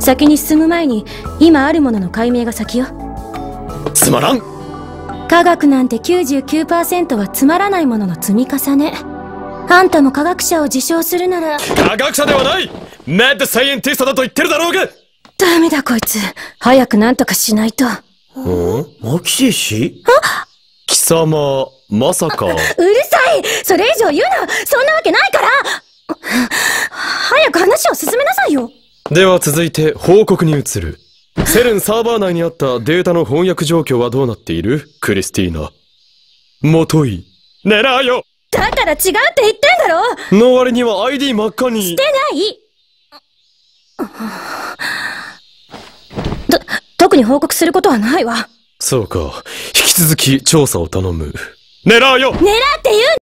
先に進む前に今あるものの解明が先よつまらん科学なんて99%はつまらないものの積み重ねあんたも科学者を自称するなら科学者ではないマッドサイエンティストだと言ってるだろうがダメだこいつ早く何とかしないとマキシー氏あ貴様まさかうるさいそれ以上言うなそんなわけないから早く話を進めなさいよでは続いて報告に移る。セレンサーバー内にあったデータの翻訳状況はどうなっているクリスティーナ。もとい。狙いよだから違うって言ってんだろの割には ID 真っ赤に。してないと、特に報告することはないわ。そうか。引き続き調査を頼む。狙いよ狙って言う